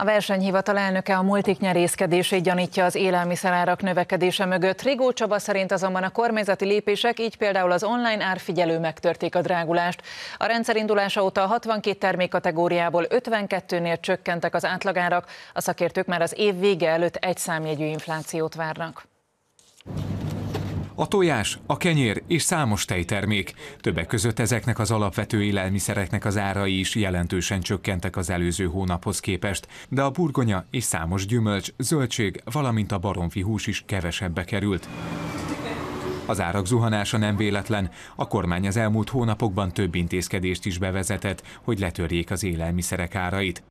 A versenyhivatal elnöke a multik nyerészkedését gyanítja az élelmiszerárak növekedése mögött. Rigó Csaba szerint azonban a kormányzati lépések, így például az online árfigyelő megtörték a drágulást. A rendszer indulása óta 62 kategóriából 52-nél csökkentek az átlagárak, a szakértők már az év vége előtt egy számjegyű inflációt várnak. A tojás, a kenyér és számos tejtermék. Többek között ezeknek az alapvető élelmiszereknek az árai is jelentősen csökkentek az előző hónaphoz képest, de a burgonya és számos gyümölcs, zöldség, valamint a baromfi hús is kevesebbe került. Az árak zuhanása nem véletlen. A kormány az elmúlt hónapokban több intézkedést is bevezetett, hogy letörjék az élelmiszerek árait.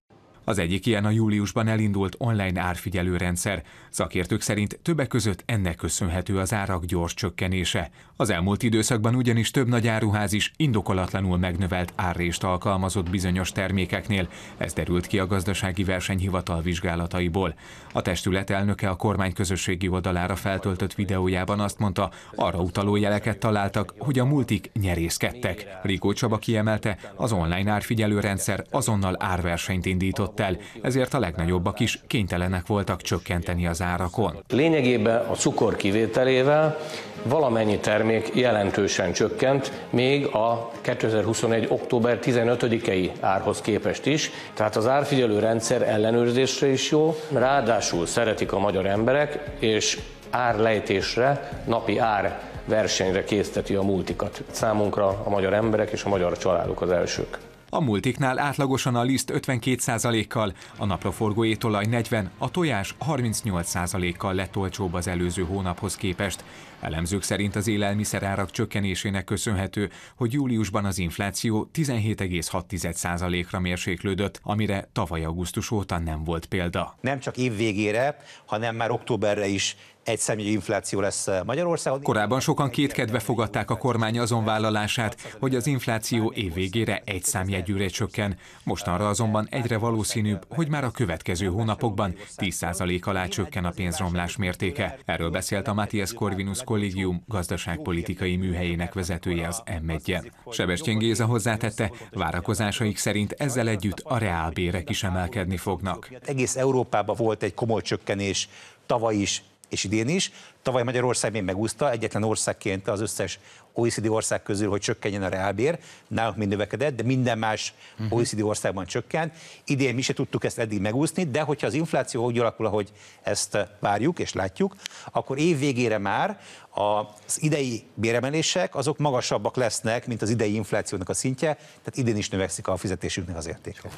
Az egyik ilyen a júliusban elindult online árfigyelő rendszer. Szakértők szerint többek között ennek köszönhető az árak gyors csökkenése. Az elmúlt időszakban ugyanis több nagy áruház is indokolatlanul megnövelt árrést alkalmazott bizonyos termékeknél. Ez derült ki a gazdasági versenyhivatal vizsgálataiból. A testület elnöke a kormány közösségi oldalára feltöltött videójában azt mondta, arra utaló jeleket találtak, hogy a multik nyerészkedtek. Rikó Csaba kiemelte, az online árfigyelő rendszer azonnal árversenyt indított fogyott el, ezért a legnagyobbak is kénytelenek voltak csökkenteni az árakon. Lényegében a cukor kivételével valamennyi termék jelentősen csökkent, még a 2021. október 15-i árhoz képest is, tehát az árfigyelő rendszer ellenőrzésre is jó, ráadásul szeretik a magyar emberek, és árlejtésre, napi ár versenyre készteti a multikat. Számunkra a magyar emberek és a magyar családok az elsők. A multiknál átlagosan a liszt 52%-kal, a napraforgó étolaj 40, a tojás 38%-kal lett olcsóbb az előző hónaphoz képest. Elemzők szerint az élelmiszerárak csökkenésének köszönhető, hogy júliusban az infláció 17,6%-ra mérséklődött, amire tavaly augusztus óta nem volt példa. Nem csak év végére, hanem már októberre is egy személyi infláció lesz eh, Magyarországon. Korábban sokan kétkedve fogadták a kormány azon vállalását, hogy az infláció évvégére egy számjegyűre csökken. Mostanra azonban egyre valószínűbb, hogy már a következő hónapokban 10% alá csökken a pénzromlás mértéke. Erről beszélt a Matthias Corvinus Kollégium gazdaságpolitikai műhelyének vezetője az m 1 Sebestyén Géza hozzátette, várakozásaik szerint ezzel együtt a reálbérek is emelkedni fognak. Egész Európában volt egy komoly csökkenés, tavaly is és idén is. Tavaly Magyarország még megúszta egyetlen országként az összes OECD ország közül, hogy csökkenjen a reálbér, nálunk mind növekedett, de minden más mhm. OECD országban csökkent. Idén mi se tudtuk ezt eddig megúszni, de hogyha az infláció úgy alakul, ahogy ezt várjuk és látjuk, akkor év végére már az idei béremelések azok magasabbak lesznek, mint az idei inflációnak a szintje, tehát idén is növekszik a fizetésünknek az értéke.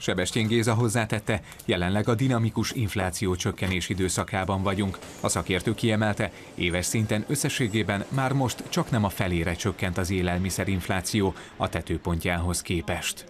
Sebestyén Géza hozzátette, jelenleg a dinamikus infláció csökkenés időszakában vagyunk. A szakértő kiemelte, éves szinten összességében már most csak nem a felére csökkent az élelmiszerinfláció a tetőpontjához képest.